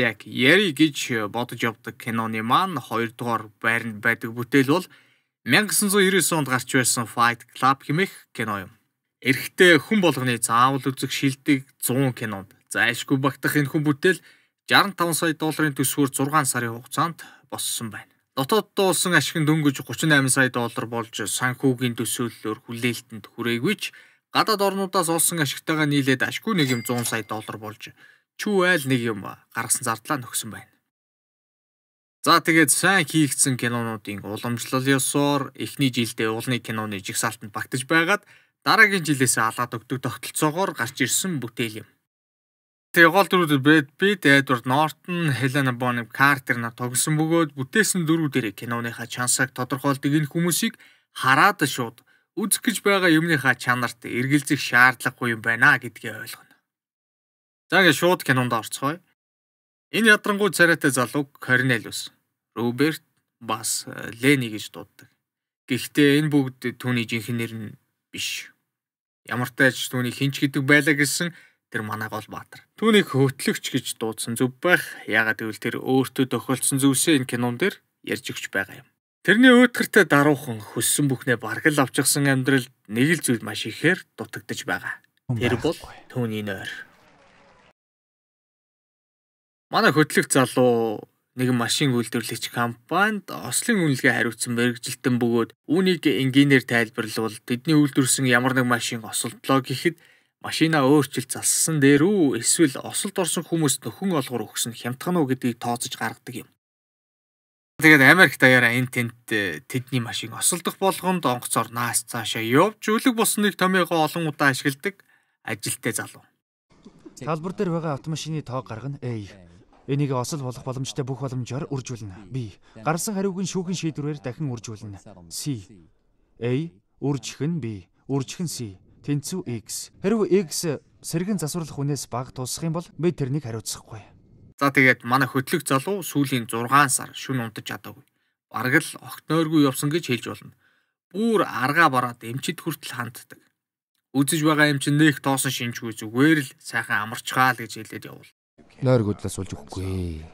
яг Яри гэж бодож явдаг киноны маань 2 дугаар байранд байдаг бүтээл бол 1999 онд гарч байсан Fight Club хэмээх кино юм. Эрэгтэй хүн болгоны заавал үзэх шилдэг 100 кинонд зайлшгүй багтах энэ хүн бүтээл 65 сая долларын төсвөөр 6 сарын хугацаанд боссон байна. Дотоод дуулсан ашиг нь дөнгөж 38 сая доллар болж санхүүгийн төсөөллөөр хүлээлтэнд хүрээгүй ч гадаад орнуудаас олсон ашигтайгаа нийлээд ашгүй нэг юм 100 сая доллар болж Чүү айл нэг юм гаргасан зардлаа нөхсөн байна. За тэгээд сайн хийгдсэн кинонуудын уламжлал ёсоор эхний жилдээ уулны киноны жигсаалтанд багтаж байгаад дараагийн жилээсээ алгаад өгдөг тогтолцоогоор гарч ирсэн бүтээл юм. Тэгээ гол дөрүүд Брэд Питт, Эдвард Нортон, Хелена Бонэм Картер нар тогсон бөгөөд бүтээсэн дөрүүдэрэг киноныхаа чансаг тодорхойлдог энэ хүмүүсийг хараад шууд үзэх гэж байгаа юмныхаа чанарт эргэлзэх шаардлагагүй юм байна гэдгийг ойлгоно. За ингээд шууд кинонд орцгоё. Энэ ядрангуй царайтай залуу Корнелиус, Роберт бас э, Лени гэж дууддаг. Гэхдээ энэ бүгд түүний жинхэнээр нь биш. Ямартай ч түүний хинч гэдэг байлаа гэсэн тэр манай гол баатар. Түүнийг хөөтлөгч гэж дуудсан зүв байх. Яагаад гэвэл тэр өөртөө тохиолдсон зүйлсээ энэ кинон дээр ярьж өгч байгаа юм. Тэрний өөтгөртэй даруухан хөссөн бүхнээ бараг л авчихсан амьдралд нэг л зүйл маш ихээр дутагдж байгаа. Тэр бол түүний нойр. Манай хөтлөх залуу нэг машин үйлдвэрлэгч компанид ослын үнэлгээ хариуцсан мэрэгжилтэн бөгөөд үүнийг энгийнээр тайлбарлавал тэдний үйлдвэрсэн ямар нэг машин осолдлоо гэхэд машина өөрчилт залсан дээр үү эсвэл осолд орсон хүмүүст нөхөн олгор өгсөн хямдхан уу гэдгийг тооцож гаргадаг юм. Тэгээд Америк даяараа эн тент э, тэдний машин осолдох болгонд онгоцоор наас цаашаа явж үлэг болсныг томьёогоо олон удаа ашигладаг ажилттай залуу. Талбар дээр байгаа автомашины тоог гаргана. Эй. Энийг осол болох боломжтой бүх боломжоор үржүүлнэ. Би гарсан хариуг нь шүүхэн шийдвэрээр дахин үржүүлнэ. С. A үржих нь B, үржих нь C. Тэнцүү X. Хэрв X сэргэн засварлах хүнээс бага тусах юм бол би тэрнийг хариуцахгүй. За тэгээд манай хөтлөг залуу сүүлийн 6 сар шүн унтаж чадаагүй. Бараг л огтнойргүй явсан гэж хэлж болно. Бүүр аргаа бараад эмчит хүртэл ханддаг. Үзэж байгаа юм чинь нэг тоосон шинжгүй зүгээр л сайхан амарчгаа л гэж хэлээд явуул. Нойргуудлаа суулж өгөхгүй.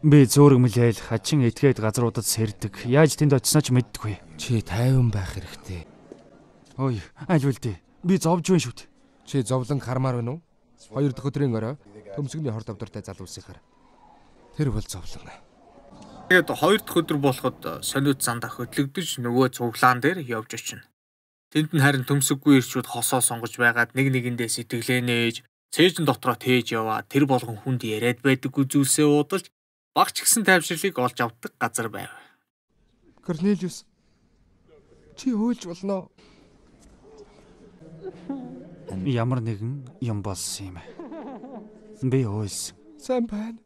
Би зөөрөг мөлээл хачин этгээд газруудад сэрдэг. Яаж тэнд очисноо ч мэддэггүй. Чи тайван байх хэрэгтэй. Ой, аль үлдээ. Би зовж байна шүү дээ. Чи зовлон хармаар байна уу? Хоёр дахь өдрийн орой төмсгний хор давдартай залуусыг хар. Тэр бол зовлон. Тэгээд хоёр дахь өдөр болоход сониуд занд хөдлөгдөж нөгөө цуглаан дээр явж очино. Тэнд нь харин төмсөггүй ирчүүд хосоо сонгож байгаад нэг нэгэндээ сэтгэлээ нээж, цээжин дотроо тээж яваа тэр болгон хүнд яриад байдаггүй зүйлсээ уудалж багч гисэн тайвширлыг олж авдаг газар байв. Корнелиус чи хөөлж болно. Ямар нэгэн юм болсон юм. Би хөөс. Сайн байна.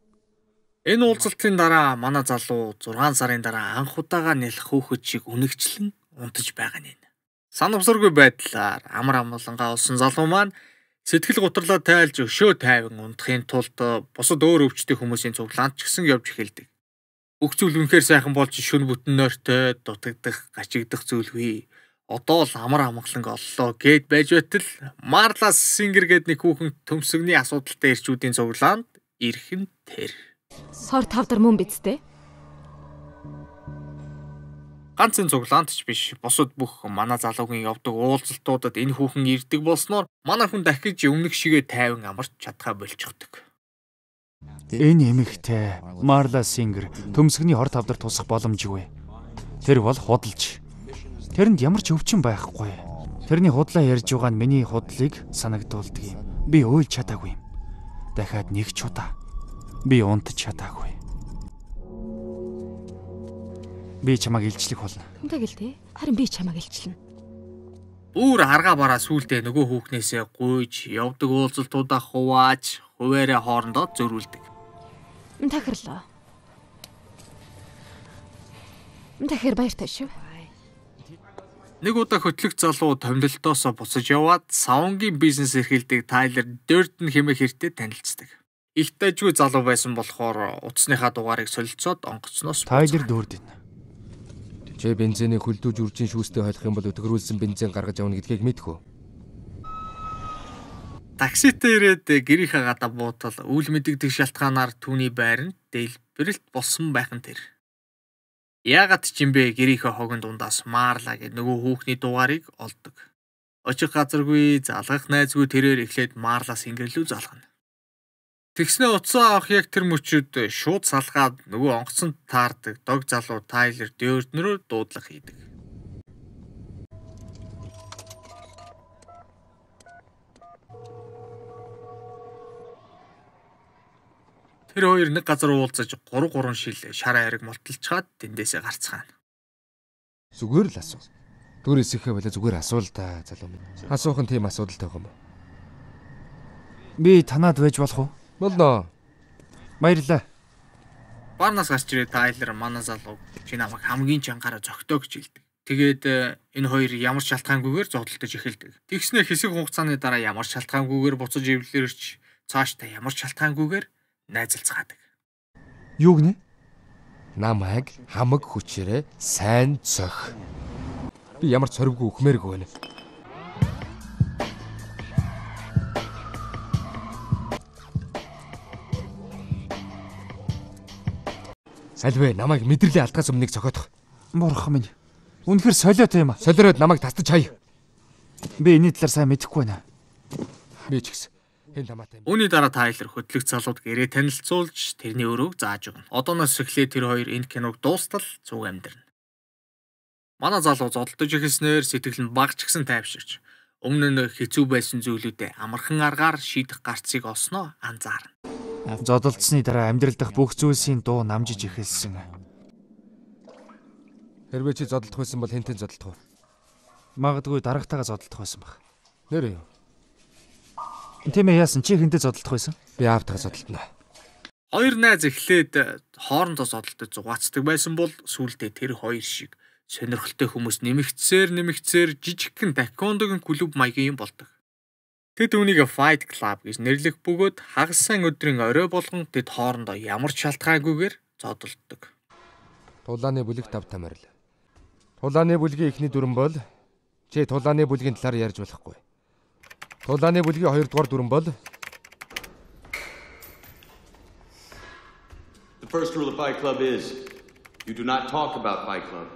Энэ уулзалтын дараа манай залуу 6 сарын дараа анх удаага нэлэх хөөхөд шиг үнэгчлэн унтаж байгаа нь. Санамсаргүй байдлаар амар амгалангаа олсон залуу маань сэтгэл гутралаа тайлж өшөө тайван унтахын тулд бусад өөр өвчтэй хүмүүсийн цуглаанд ч гэсэн явж эхэлдэг. Бүх зүйл үнэхээр сайхан болж шүн бүтэн нойртой дутагдах, гачигдах зүйлгүй. Одоо л амар амгаланг оллоо гэд байж байтал Марлас Сингер гээд нэг хүүхэн төмсгний асуудалтай ирчүүдийн цуглаанд ирхэн тэр. Сор тавдар мөн биз дээ. Ганц энэ цуглаанд ч биш бусад бүх манай залуугийн явдаг уулзалтуудад энэ хүүхэн ирдэг болсноор манай хүн дахиж өмнөх шигээ тайван амарч чадхаа болчихдог. Энэ эмэгтэй Марла Сингер төмсгний хор тавдар тусах боломжгүй. Тэр бол худалж. Тэрэнд ямар ч өвчин байхгүй. Тэрний худлаа ярьж байгаа нь миний худлыг санагдуулдаг юм. Би ойлж чадаагүй юм. Дахиад нэг ч удаа би унтж чадаагүй. Би чамааг илчлэх болно. Хүнтэйг л дээ. Харин би чамааг илчлэнэ. Үүр харгаа бараа сүулдэ нөгөө хүүхнээсээ гуйж явдаг уулзалтуудаа хувааж хуваарэ хоорондоо зөрүүлдэг. Тахирлаа. Тахир баяртай шүү. Нэг удаа хөтлөх залуу томлолтоос буцаж яваад саунгийн бизнес эрхэлдэг Тайлер Дёрдн хэмээх хэртэй танилцдаг. Их тажгүй залуу байсан болохоор утасныхаа дугаарыг солилцоод онгоцноос Тайлер Дёрдн Чи бензинээ хөлдөөж үржин шүүстэй холих юм бол өтгөрүүлсэн бензин гаргаж явна гэдгийг мэдхүү. Такситэй ирээд гэр их хагада буутал үл мэдэгдэх шалтгаанаар түүний байр нь дэлбэрэлт болсон байх нь тэр. Яагаад ч юм бэ гэрийнхээ хогонд ундаас маарлаа гэд нөгөө хүүхний дугаарыг олдог. Очих газаргүй залгах найзгүй тэрээр эхлээд маарлаас ингэрлүү залгана. Тэгснээ уцаа авах яг тэр мөчөд шууд салгаад нөгөө онгоцонд таардаг дог залуу Тайлер Дёрднөрөө дуудлага хийдэг. Тэр хоёр нэг газар уулзаж 3 3 шил шараа хэрэг молтолчгаад тэндээсээ гарцгаана. Зүгээр л асуу. Дүр эсэхээ байлаа зүгээр асуул та залуу минь. Асуух нь тийм асуудал тайх юм уу? Би танад байж болох уу? Болно. Баярлаа. Барнаас гарч ирээ Тайлер манай залуу чи намайг хамгийн чангаараа зөгтөө гэж хэлдэг. Тэгээд э, энэ хоёр ямар шалтгаангүйгээр зодтолдож эхэлдэг. Тэгснээр хэсэг хугацааны дараа ямар шалтгаангүйгээр буцаж эвлэрч цааш та ямар шалтгаангүйгээр найзалцгаадаг. Юу гинэ? Намайг хамаг хүчээрээ сайн цох. Би ямар цорвгүй өхмээр гүвэнэ. Салвэ намайг мэдрэлээ алдгаас өмнөг цохиодох. Мурах минь. Үнэхэр солиот юм а. Солироод намайг татчих хай. Би энэ талаар сайн мэдэхгүй байна. Би ч гэсэн энэ тамаатай юм. Үүний дараа Тайлер хөтлөх залууд гэрээ танилцуулж тэрний өрөөг зааж өгнө. Одооноос эхлээ тэр хоёр энэ киног дуустал цуг амьдрна. Манай залуу зодтолдож эхэлснээр сэтгэл нь багч гсэн тайвширч өмнө нь хэцүү байсан зүйлүүдэд амархан аргаар шийдэх гарцыг олсноо анзаарна. Зодолцсны дараа амьдрал дах бүх зүйлсийн дуу намжиж эхэлсэн. Хэрвээ чи зодолдох байсан бол хинтэн зодолдох уу? Магадгүй дарагтайгаа зодолдох байсан баг. Нэр юу? Тийм ээ яасан чи хинтэн зодолдох байсан? Би аавтайгаа зодолдно. Хоёр найз эхлээд э, хоорондоо зодолдож зугаацдаг байсан бол сүүлдээ тэр хоёр шиг сонирхолтой хүмүүс нэмэгцээр нэмэгцээр жижигхэн такондогийн клуб маягийн юм болдог. Тэд үүнийг Fight Club гэж нэрлэх бөгөөд хагассан өдрийн орой болгон тэд хоорондоо ямар ч шалтгаагүйгээр зодолддог. Тулааны бүлэг тав тамирл. Тулааны бүлгийн эхний дүрэн бол чи тулааны бүлгийн талаар ярьж болохгүй. Тулааны бүлгийн 2 дугаар дүрэн бол The first rule of Fight Club is you do not talk about Fight Club.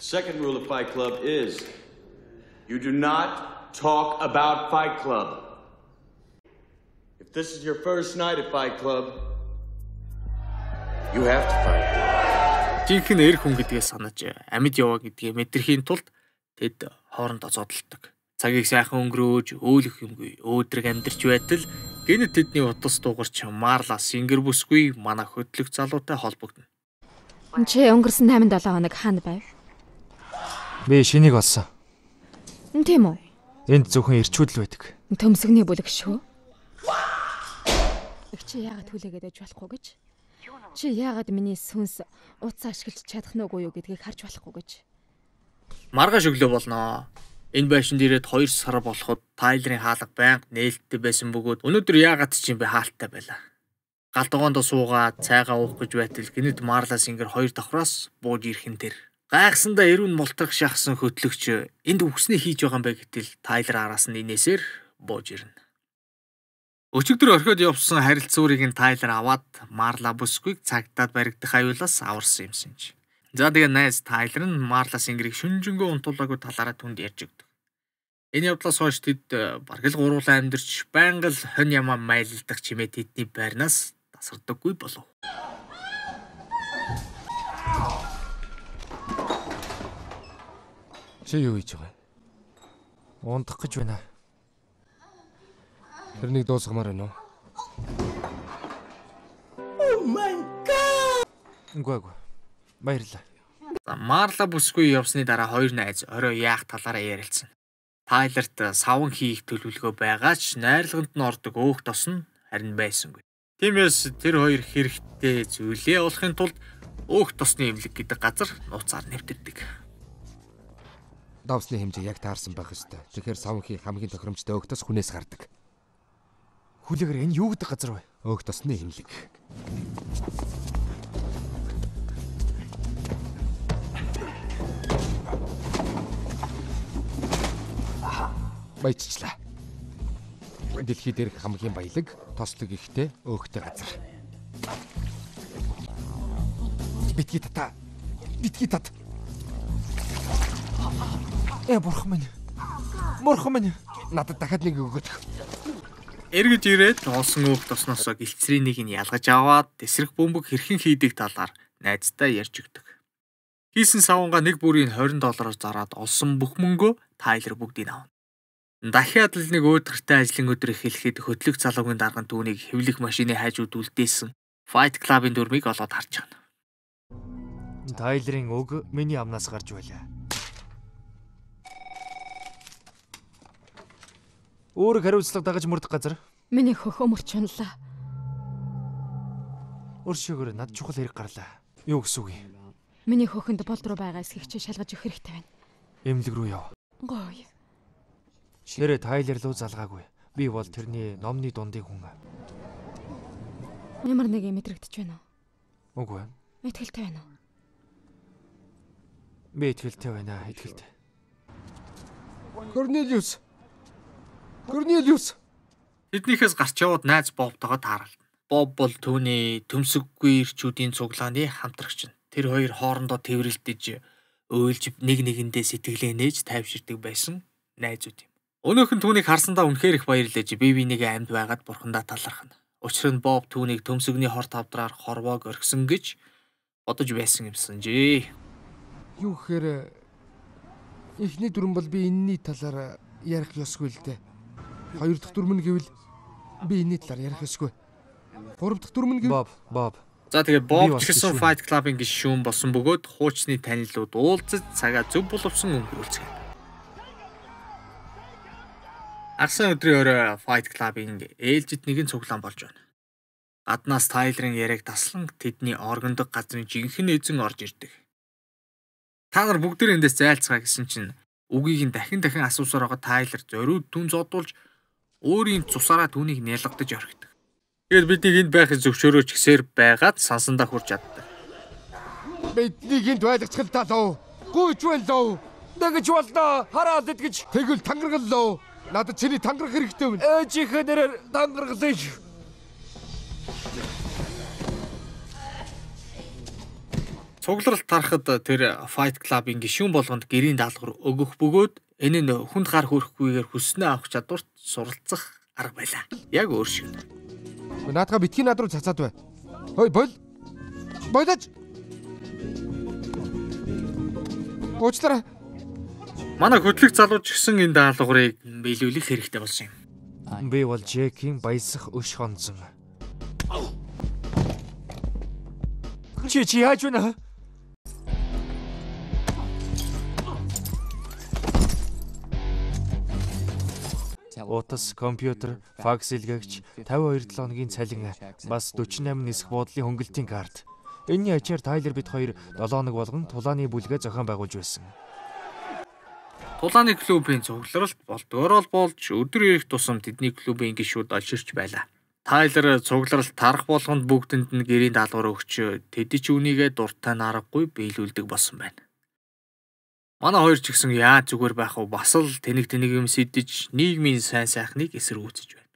The second rule of Fight Club is you do not talk about Fight Club. If this is your first night at Fight Club, you have to fight. Жинхэнэ эр хүн гэдгээ санаж амьд яваа гэдгийг мэдрэхийн тулд тэд хоорондоо зодтолдог. Цагийг сайхан өнгөрөөж, өөлөх юмгүй, өөдрөг амьдрч байтал гэн тэдний утас дуугарч Марла Сингер бүсгүй манай хөтлөх залуутай холбогдно. Чи өнгөрсөн 8-7 хоног хаана байв? Би шинийг олсон. Тийм үү? Энд зөвхөн ирчүүд л байдаг. Төмсгний бүлэг шүү. Их чи яагаад хүлээгээд аж болохгүй гэж? Чи яагаад миний сүнс утас ашиглаж чадах нүггүй юу гэдгийг харж болохгүй гэж? Маргааш өглөө болноо. Энэ байшинд ирээд 2 сар болоход Тайлерын хаалга байнга нээлттэй байсан бөгөөд өнөөдөр яагаад ч юм бэ хаалттай байлаа. Галтгоонд суугаад цайгаа уух гэж байтал гинэд Марлас ингэр хоёр давхраас бууж ирхэн тэр. Гайхсандаа эрүүн мултрах шахсан хөтлөгч энд үгснээ хийж байгаа юм бэ гэтэл Тайлер араас нь инээсээр бууж ирнэ. Өчигдөр орхиод явсан харилцуурыг нь Тайлер аваад Марла бүсгүйг цагдаад баригдах аюулаас аварсан юмсан ч. За тэгээ найз Тайлер нь Марлас ингэрийг шүнжэнгөө унтуулаагүй талаараа түнд ярьж өгдөг. Энэ явдлаас хойш тэд э, баргал гуруулаа амьдэрч байнга л хонь ямаа майлдах чимээ тэдний байрнаас тасардаггүй болов. Чи юу хийж байгаа? Ундах гэж байна. Тэрнийг дуусгамаар байна уу? Oh my god. Гүг. Баярлалаа. Марла бүсгүй явсны дараа хоёр найз орой яах талаараа ярилцсан. Тайлерт саван хийх төлөвлөгөө байгаа ч найрлаганд нь ордог өөх тос нь харин байсангүй. Тиймээс тэр хоёр хэрэгтэй зүйлээ олохын тулд өөх тосны эмнэлэг гэдэг газар нууцаар нэвтэрдэг. Довсны хэмжээ яг таарсан байх ёстой. Тэгэхээр савнхи хамгийн тохиромжтой өгтөс хүнээс гардаг. Хүлээгэр энэ юу гэдэг газар вэ? Өгтөсны имлэг. Баяжчлаа. Дэлхий дээрх хамгийн баялаг, тослог ихтэй, өөхтэй газар. Битгий тата. Битгий тата. Э бурхан минь. Бурхан минь. Надад дахиад нэг өгөөч. Эргэж ирээд олсон үг тосносоо гэлцрийн нэг нь ялгаж аваад эсрэг бөмбөг хэрхэн хийдэг талаар найздаа ярьж өгдөг. Хийсэн савунга нэг бүрийн 20 доллараар зараад олсон бүх мөнгөө Тайлер бүгдийг авна. Дахиад л нэг өөдрөттэй ажлын өдөр эхлэхэд хөтлөх залуугийн дарган түүнийг хөвлөх машины хайжууд үлдээсэн Fight Club-ын дүрмийг олоод харж байна. Тайлерын үг миний амнаас гарч байлаа. Өөрөг хариуцлага дагаж мөрдөх газар. Миний хөхөмөр чунлаа. Өршөөгөр над чухал хэрэг гарлаа. Юу гэсүг юм? Миний хөхөнд болд руу байгаа эсхэгч шалгаж өгөх хэрэгтэй байна. Эмнэлэг рүү яв. Гоё. Шэрэ тайлер руу залгаагүй. Би бол тэрний номны дундын хүн. Ямар нэг юм мэдрэгдэж байна уу? Үгүй байна. Итгэлтэй байна уу? Би итгэлтэй байна, итгэлтэй. Корнелиус Корнелиус Тэднийхээс гарч явууд найз Бобтойгоо таарална. Боб бол түүний төмсөггүй ирчүүдийн цуглааны хамтрагч нь. Тэр хоёр хоорондоо тэрвэрлдэж ойлж нэг нэгэндээ сэтгэлээ нээж тайвширдаг байсан найзууд юм. Өнөөх нь түүнийг харсандаа үнэхээр их баярлаж бие бинийгээ амьд байгаад бурхандаа талархна. Учир нь Боб түүнийг төмсөгний хор тавдраар хорвоог орхисон гэж бодож байсан юмсан жээ. Юу гэхээр эхний дүрэн бол би энэний талаар ярих ёсгүй л дээ. Хоёр дахь дүрм нь гэвэл би энэний талаар ярих хэсгүй. Гурав дахь дүрм нь гэвэл Боб, Боб. За тэгээд Боб ч гэсэн Fight Club-ын гишүүн болсон бөгөөд хуучны танилуд уулзаж цагаа зөв булавсан өнгөрүүлсэн. Арсан өдрийн өрөө Fight Club-ын ээлжид нэгэн цуглаан болж байна. Гаднаас Тайлерын яриаг таслан тэдний органдог газрын жинхэнэ эзэн орж ирдэг. Та нар бүгд эндээс зайлцгаа гэсэн чинь үгийг нь дахин дахин асуусаар байгаа Тайлер зориуд түн зодуулж өөрийн цусаараа түүнийг нялгадж орхидог. Тэгэл биднийг энд байхыг зөвшөөрөөч гэсээр байгаад сансандаа хурж чаддаг. Биднийг энд байлгацгалаа лөө. Гүйж байлаа. Нэгж боллоо. Хараад итгэж тэгвэл тангаргаллаа. Надад чиний тангарах хэрэгтэй юм. Ээжийнхээ нэрээр тангаргалыг. Цугларалт тарахад тэр Fight Club-ийн гишүүн болгонд гэрийн даалгавар өгөх бөгөөд Энэ нь хүнд гар хөрөхгүйгээр хүснээ авах чадварт суралцах арга байлаа. Яг өөр шиг. Наадга битгий над руу цацаад бай. Хөөе бол. Болож. Уучлаарай. Манай хөтлөх залууч гисэн энэ даалгаврыг биелүүлэх хэрэгтэй болсон юм. Би бол Джекийн баясах өш хонзон. Чи чи яаж байна? утас, компьютер, факс илгээгч, 52 долооногийн цалин бас 48 нисэх буудлын хөнгөлтийн карт. Энийний ачаар Тайлер бид хоёр 7 хоног болгон тулааны бүлгээ зохион байгуулж байсан. Тулааны клубын цугларалт болдгоор болж өдөр ирэх тусам тэдний клубын гишүүд олширч байлаа. Тайлер цугларалт тарах болгонд бүгдэнд нь гэрийн даалгавар өгч тэд ч үнийгээ дуртай наргагүй биелүүлдэг болсон байна. Манай хоёр ч гэсэн яа зүгээр байх вэ? Бас л тэнэг тэнэг юм сэтдэж нийгмийн сайн сайхныг эсэргүүцэж байна.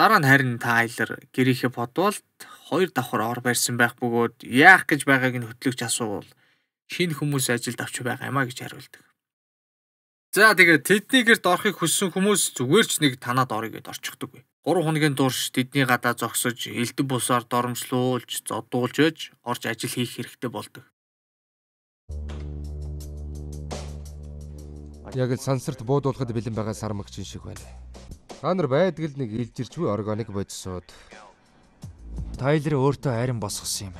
Дараа нь харин та айлэр гэрийнхээ бодволд хоёр давхар ор барьсан байх бөгөөд яах гэж байгааг нь хөтлөгч асуувал шинэ хүмүүс ажилд авч байгаа юмаа гэж хариулдаг. За тэгээд тэдний гэрд орохыг хүссэн хүмүүс зүгээр ч нэг танад орё гэд орчихдог бай. 3 хоногийн турш тэдний гадаа зогсож, элдэн бусаар доромжлуулж, зодуулж ээж орж ажил хийх хэрэгтэй болдог. Яг л сансарт буудуулахад бэлэн байгаа сармагчин шиг байна. Та нар байтгал нэг илжирчгүй органик бодисууд. Тайлер өөртөө харин босгосон юм.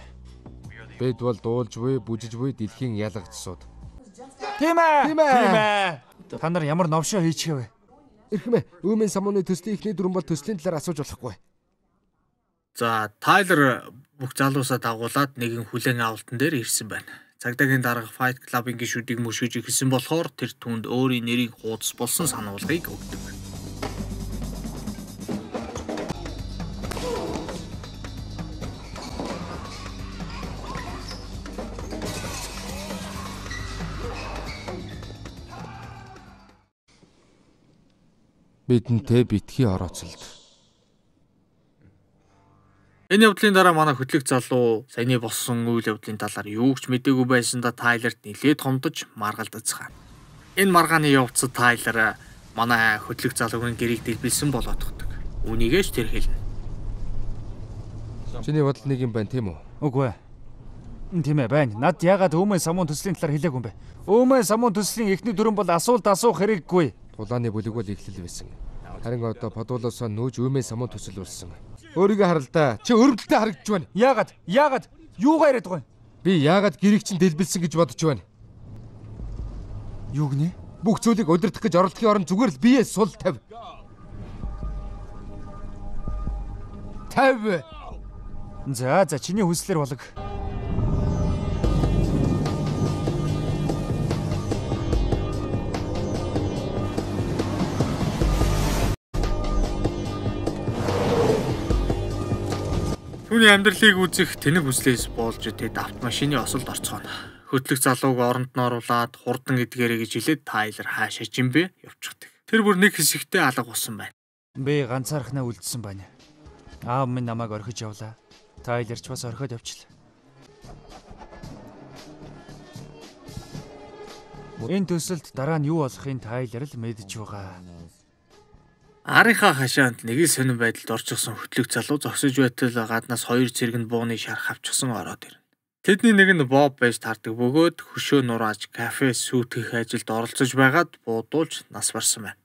Бид бол дуулжгүй, бүжижгүй дэлхийн ялгацсууд. Тийм ээ. Тийм ээ. Та нар ямар новшоо хийчихэв вэ? Ирхмэ, өөмэн самууны төслийн эхний дүрэн бол төслийн талаар асууж болохгүй. За, Тайлер бүх залуусаа дагуулад нэгэн хүлэн авалтан дээр ирсэн байна цагдаагийн дарга Fight Club-ын гишүүдийг мөшөж эхэлсэн болохоор тэр түнд өөрийн нэрийг хуудас болсон сануулгыг өгдөг. Бидэнтэй битгий орооцолд Энэ явдлын дараа манай хөтлөх залуу саяны болсон үйл явдлын талаар юу ч мэдээгүй байсандаа Тайлерт нилээд гомдож маргалдацгаа. Энэ маргааны явцад Тайлер э, манай хөтлөх залуугийн гэрээг дэлбэлсэн болоодохдаг. Үнийгээ ч тэр хэлнэ. Чиний бодол нэг юм байна тийм үү? Үгүй ээ. Тийм ээ байна. Над ягаад өөмөө самуун төслийн талаар хэлээгүй юм бэ? Өөмөө самуун төслийн эхний дүрэн бол асуулт асуух хэрэггүй. Тулааны бүлэг бол эхлэл байсан. Харин одоо подуулосоо нөөж өөмөө самуун төсөл болсон. Өөрийгөө харал да. Чи өрөвдөлтөд харагдж байна. Яагаад? Яагаад? Юугаа яриад байгаа юм? Би яагаад гэрийг чинь дэлбэлсэн гэж бодож байна? Юу гинэ? Бүх зүйлийг удирдах гэж оролдохын оронд зүгээр л биеэ сул тавь. Тавь. За за чиний хүслээр болог. Түүний амьдралыг үзэх тэнэг хүслээс болж идэд автомашины осолд орцгоно. Хөтлөх залууг оронт нь оруулаад хурдан эдгээрэй гэж хэлээд Тайлер хаашаа жимбэ явчихдаг. Тэр бүр нэг хэсэгтээ алга болсон байна. Би ганцаархнаа үлдсэн байна. Аав минь намайг орхиж явлаа. Тайлер ч бас орхиод явчихлаа. Энэ төсөлд дараа нь юу болохыг Тайлер л мэдж байгаа. Арийнхаа хашаанд нэг л сонин байдалд орчихсон хөтлөг залуу зогсож байтал гаднаас хоёр цэргэнд бууны шарх авчихсан ороод ирнэ. Тэдний нэг нь Боб байж тардаг бөгөөд хөшөө нурааж кафе сүйтгэх ажилд оролцож байгаад буудуулж нас барсан байна.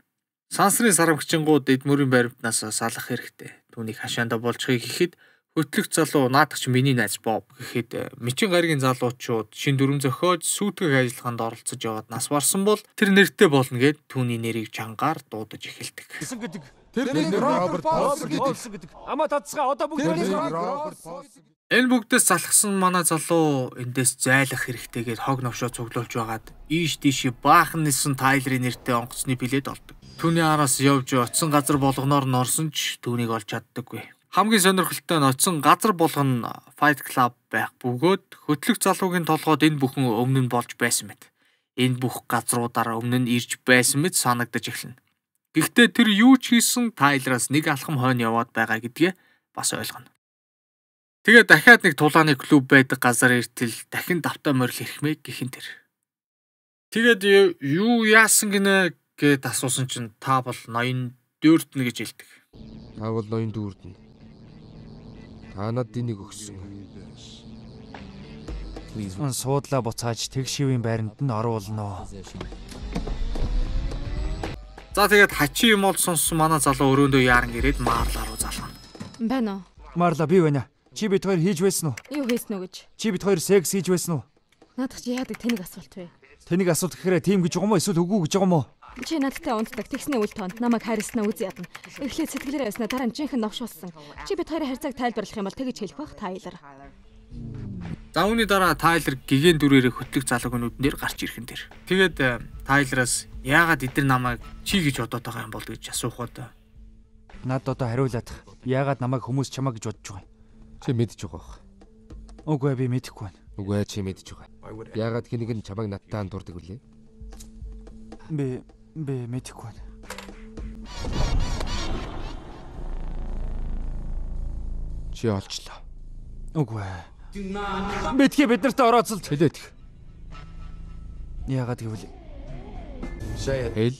Сансрын сарамгчингууд эдмөрийн баримтнаас салах хэрэгтэй. Түүнийг хашаанда болчихыг гэхэд Хөтлөх залуу наадахч миний найз Боб гэхэд э, Мчин гаригийн залуучууд шин дүрм зөхөөж сүйтгэх ажиллагаанд оролцож яваад нас барсан бол тэр нэртэй болно гэд түүний нэрийг чангаар дуудаж эхэлдэг. гэдэг тэр нэр Роберт Паулс гэдэг. Амаа татцгаа одоо бүгд Роберт Паулс гэдэг. Энэ бүгдээс залхсан манай залуу эндээс зайлах хэрэгтэйгээд хог новшоо цуглуулж байгаад ийш тийш баахан нисэн Тайлерийн нэртэй онгоцны билет олдог. Түүний араас явж оцсон газар болгоноор норсон ч түүнийг олж чаддаггүй хамгийн сонирхолтой нь очсон газар болгоно Fight Club байх бөгөөд хөтлөх залуугийн толгойд энэ бүхэн өмнө нь болж байсан мэт. Энэ бүх газруудаар өмнө нь ирж байсан мэт санагдаж эхэлнэ. Гэхдээ тэр юу ч хийсэн Тайлраас нэг алхам хойно яваад байгаа гэдгээ бас ойлгоно. Тэгээ дахиад нэг тулааны клуб байдаг газар иртэл дахин давтаа морил ирхмэй гихэн тэр. Тэгээд юу яасан гинэ гэд асуусан чинь та бол ноён дүүрднэ гэж хэлдэг. Та бол ноён дүүрднэ. Та надад энийг өгсөн. Он суудлаа буцааж тэг шивийн байранд нь оруулно. За тэгээд хачи юм бол сонссон манай залуу өрөөндөө яаран ирээд Марла руу залгана. Байна уу? Марла би байна. Чи бид хоёр хийж байсан уу? Юу хийсэн үү гэж? Чи бид хоёр секс хийж байсан уу? Наадах чи яадаг тэнийг асуулт вэ? Тэнийг асуулт гэхээр тийм гэж байгаа юм уу? Эсвэл үгүй гэж байгаа юм уу? Чи надтай унтдаг тэгснээ үл тоонд намайг хайрласнаа үз ядна. Эхлээд сэтгэлээр яснаа дараа нь жинхэнэ ногш болсон. Чи бид хоёрын харьцааг тайлбарлах юм бол тэгэж хэлэх бах Тайлер. За үүний дараа Тайлер гэгэн дүрээрээ хөтлөх залууг өнөдөн дээр гарч ирхэн дэр. Тэгээд Тайлераас яагаад эдгээр намайг чи гэж бодоод байгаа юм бол гэж асуухад э, над одоо хариулаад яагаад намайг хүмүүс чамаа гэж бодож байгаа юм. Чи мэдж байгаа бох. Үгүй би мэдэхгүй байна. Үгүй чи мэдж байгаа. Яагаад хэнийг нь чамайг надтай андуурдаг вүлээ? Би Би мэдэхгүй байна. Чи олчлоо. Үгүй ээ. Мэдхий бид нарт орооцолд хэлээд. Яагаад гэвэл Шаяд хэл.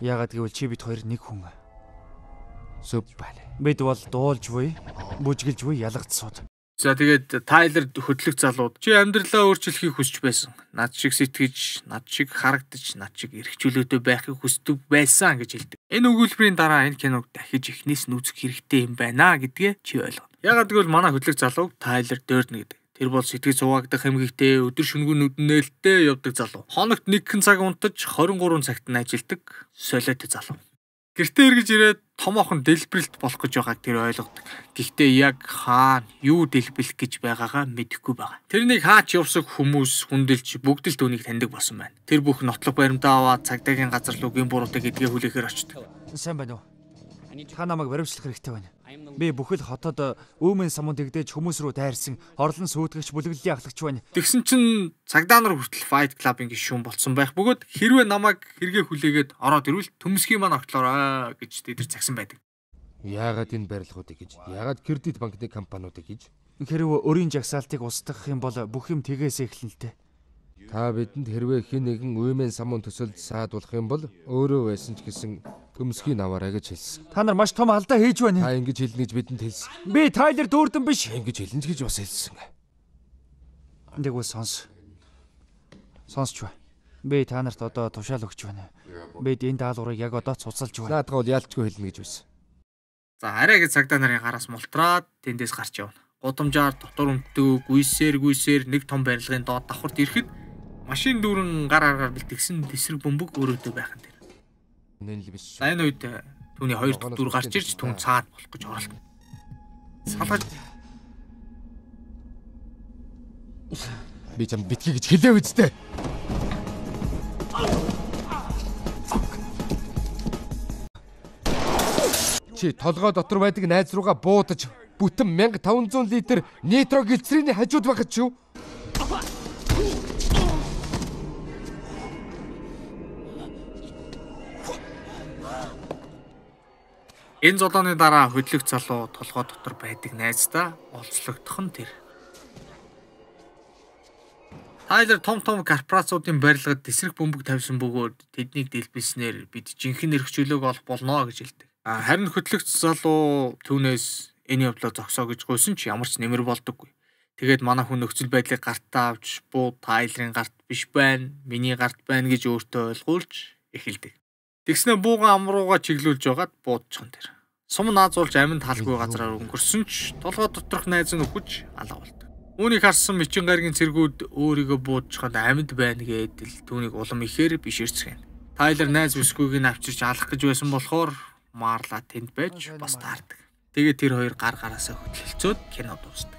Яагаад гэвэл чи бид хоёр нэг хүн. Сүб байна. Бид бол дуулж буй, бүжгэлж буй ялгц суд. За тэгээд Тайлер хөдлөх залууд чи амьдралаа өөрчлөхийг хүсч байсан. Над шиг сэтгэж, над шиг харагдаж, над шиг эрхчлөөтэй байхыг хүсдэг байсан гэж хэлдэг. Энэ өгүүлбэрийн дараа энэ киног дахиж эхнээс нь үзэх хэрэгтэй юм байна гэдгээ чи ойлгоно. Ягаад гэвэл манай хөдлөх залуу Тайлер Дөрн гэдэг. Тэр бол сэтгэл зовоогдох эмгэгтэй, өдөр шөнөгүй нүднээлттэй явдаг залуу. Хоногт 1 цаг унтаж 23 цагт нь ажилладаг солиотой залуу. Гэртээ эргэж ирээд томоохон дэлбэрэлт болох гэж байгааг тэр ойлгодог. Гэхдээ яг хаана юу дэлбэлэх гэж байгаагаа мэдэхгүй байгаа. Тэрнийг хаач явсан хүмүүс хүндэлж бүгд л түүнийг таньдаг болсон байна. Тэр бүх нотлог баримтаа аваад цагдаагийн газар лүгийн буруутыг эдгээ хүлээхээр очдог. Сайн байна уу? Та намайг баримтлах хэрэгтэй байна. Би бүхэл хотод өөмэн э, самун дэгдэж хүмүүс рүү дайрсан орлон сүйтгэгч бүлэглэлийн ахлагч байна. Тэгсэн чинь цагдаа нар хүртэл Fight Club-ын гишүүн болсон байх бөгөөд хэрвээ намайг хэрэгэ хүлээгээд ороод ирвэл төмсгийн маань ортлоорой гэж тэд загсан байдаг. Яагаад энэ барилгуудыг гэж? Яагаад кредит банкны компаниудыг гэж? Хэрвээ өрийн жагсаалтыг устгах юм бол бүх юм тгээс эхэлнэ л дээ. Та бидэнд хэрвээ хэн нэгэн үймэн самун төсөлд саадуулах юм бол өөрөө байсан ч гэсэн Төмсгийн аваарай гэж хэлсэн. Та нар маш том алдаа хийж байна. Та ингэж хэлнэ гэж бидэнд хэлсэн. Би Тайлер дүүрдэн биш. Ингэж хэлнэ гэж бас хэлсэн. Тэгвэл сонс. Сонсч байна. Би та нарт одоо тушаал өгч байна. Бид энэ даалгаврыг яг одоо цуцалж байна. Наадгаа бол яалтчгүй хэлнэ гэж байсан. За арай гэж цагдаа нарын гараас мултраад тэндээс гарч явна. Гудамжаар дотор өмтөв, гүйсээр гүйсээр нэг том барилгын доод давхарт ирэхэд машин дүүрэн гар аргаар бэлтгэсэн тесрэг бөмбөг өрөөдөө байхын дээр Нэн л биш. Сайн үед э, түүний 2 дахь дүр гарч ирж түн цаад болох гэж оролт. Салгаж би чам битгий гэж хэлээ үсттэй. Чи толгой дотор байдаг найз руугаа буудаж бүтэн 1500 литр нитроглицерины хажууд байгаа ч юу? Энэ золооны дараа хөдлөх залуу толгой дотор байдаг найздаа олзлогдох нь тэр. Тайлер том том корпорациудын барилгад тесрэх бөмбөг тавьсан бөгөөд тэднийг дэлбэлснээр бид жинхэнэ эрхчлөөг олох болно гэж хэлдэг. Харин хөтлөгч залуу түүнээс энэ явдлаа зогсоо гэж гуйсан ч ямар ч нэмэр болдоггүй. Тэгээд манай хүн нөхцөл байдлыг гартаа авч буу Тайлерын гарт биш байна, миний гарт байна гэж өөртөө ойлгуулж эхэлдэг. Тэгснэ бууган ам руугаа чиглүүлж ягаад буудчихын тэр. Сум наазуулж амин талгүй газраар өнгөрсөн ч толгой доторх найз нь өгч алавалт. Үүнийг харсан мичин гаргийн цэргүүд өөрийгөө буудчихад амьд байна гэдэл түүнийг улам ихээр бишэрцгэн. Тайлер найз бүсгүйг нь авчирч алах гэж байсан болохоор Марла тэнд байж бас таардаг. Тэгээд тэр хоёр гар гараасаа хөдөлцөөд кино дуусна.